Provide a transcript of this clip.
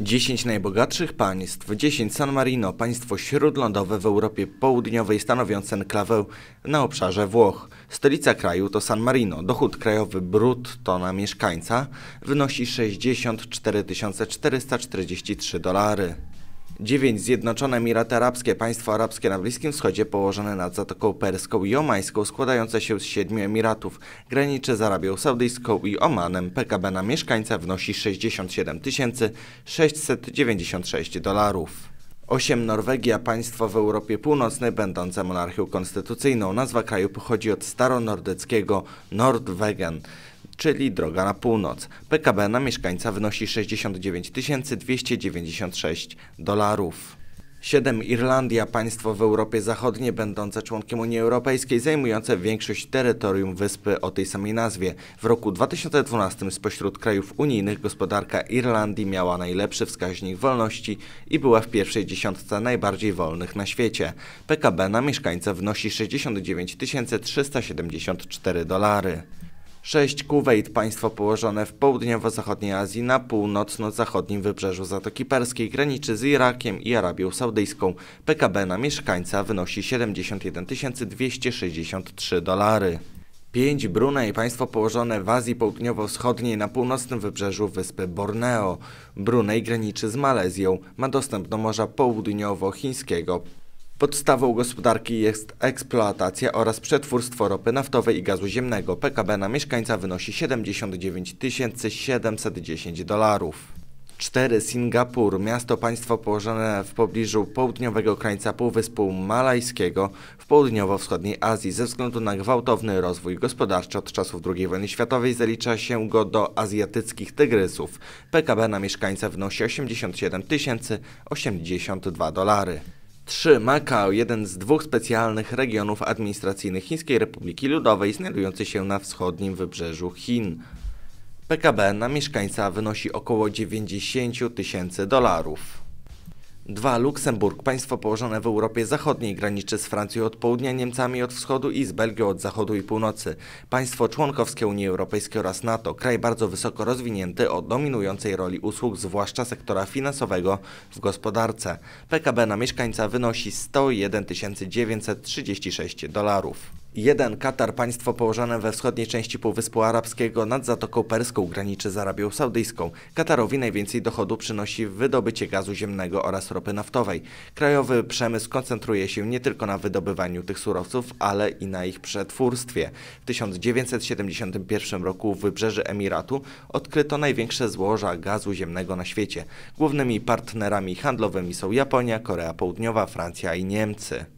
10 najbogatszych państw, 10 San Marino, państwo śródlądowe w Europie Południowej stanowiące enklawę na obszarze Włoch. Stolica kraju to San Marino. Dochód krajowy brutto na mieszkańca wynosi 64 443 dolary. Dziewięć Zjednoczone Emiraty Arabskie, państwo arabskie na Bliskim Wschodzie położone nad Zatoką Perską i Omańską, składające się z siedmiu Emiratów, graniczy z Arabią Saudyjską i Omanem. PKB na mieszkańca wynosi 67 696 dolarów. 8. Norwegia, państwo w Europie Północnej będące monarchią konstytucyjną, nazwa kraju pochodzi od staronordyckiego Nordwegen czyli droga na północ. PKB na mieszkańca wynosi 69 296 dolarów. 7. Irlandia, państwo w Europie Zachodniej będące członkiem Unii Europejskiej, zajmujące większość terytorium wyspy o tej samej nazwie. W roku 2012 spośród krajów unijnych gospodarka Irlandii miała najlepszy wskaźnik wolności i była w pierwszej dziesiątce najbardziej wolnych na świecie. PKB na mieszkańca wynosi 69 374 dolary. 6. Kuwait państwo położone w południowo-zachodniej Azji na północno-zachodnim wybrzeżu Zatoki Perskiej, graniczy z Irakiem i Arabią Saudyjską. PKB na mieszkańca wynosi 71 263 dolary. 5. Brunei, państwo położone w Azji Południowo-Wschodniej na północnym wybrzeżu wyspy Borneo. Brunei graniczy z Malezją, ma dostęp do Morza Południowo-Chińskiego. Podstawą gospodarki jest eksploatacja oraz przetwórstwo ropy naftowej i gazu ziemnego. PKB na mieszkańca wynosi 79 710 dolarów. 4. Singapur, miasto państwo położone w pobliżu południowego krańca Półwyspu Malajskiego w południowo-wschodniej Azji. Ze względu na gwałtowny rozwój gospodarczy od czasów II wojny światowej zalicza się go do azjatyckich tygrysów. PKB na mieszkańca wynosi 87 082 dolary. 3. Makao, jeden z dwóch specjalnych regionów administracyjnych Chińskiej Republiki Ludowej, znajdujący się na wschodnim wybrzeżu Chin. PKB na mieszkańca wynosi około 90 tysięcy dolarów. 2. Luksemburg, państwo położone w Europie Zachodniej, graniczy z Francją od południa, Niemcami od wschodu i z Belgią od zachodu i północy. Państwo członkowskie Unii Europejskiej oraz NATO, kraj bardzo wysoko rozwinięty o dominującej roli usług, zwłaszcza sektora finansowego w gospodarce. PKB na mieszkańca wynosi 101 936 dolarów. 1. Katar, państwo położone we wschodniej części Półwyspu Arabskiego nad Zatoką Perską, graniczy z Arabią Saudyjską. Katarowi najwięcej dochodu przynosi wydobycie gazu ziemnego oraz ropy naftowej. Krajowy przemysł koncentruje się nie tylko na wydobywaniu tych surowców, ale i na ich przetwórstwie. W 1971 roku w wybrzeży Emiratu odkryto największe złoża gazu ziemnego na świecie. Głównymi partnerami handlowymi są Japonia, Korea Południowa, Francja i Niemcy.